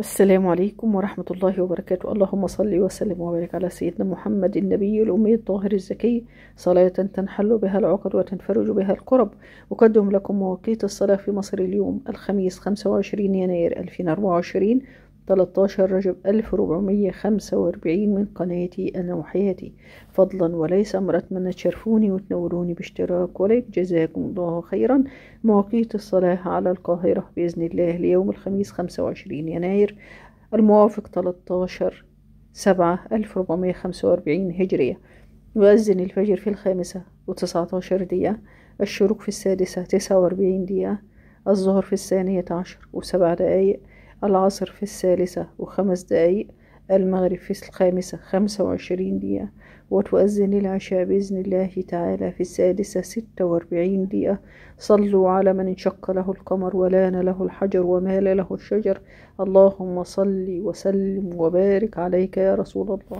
السلام عليكم ورحمة الله وبركاته اللهم صل وسلم وبارك على سيدنا محمد النبي الأمي الطاهر الزكي صلاة تنحل بها العقد وتنفرج بها القرب أقدم لكم مواقيت الصلاة في مصر اليوم الخميس 25 يناير 2024 13 رجب 1445 من قناتي أنا وحياتي فضلا وليس أمر أتمنى تشرفوني وتنوروني باشتراك ولايك جزاكم الله خيرا مواقيت الصلاة على القاهرة بإذن الله ليوم الخميس 25 يناير الموافق 13 سبعة 1445 هجرية يؤذن الفجر في الخامسة و19 دقيقة الشروق في السادسة تسعة وأربعين دقيقة الظهر في الثانية عشر وسبع دقايق العصر في الثالثة وخمس دقايق المغرب في الخامسة خمسة وعشرين دقيقة وتؤذن العشاء بإذن الله تعالى في السادسة ستة وأربعين دقيقة صلوا على من انشق له القمر ولان له الحجر ومال له الشجر اللهم صل وسلم وبارك عليك يا رسول الله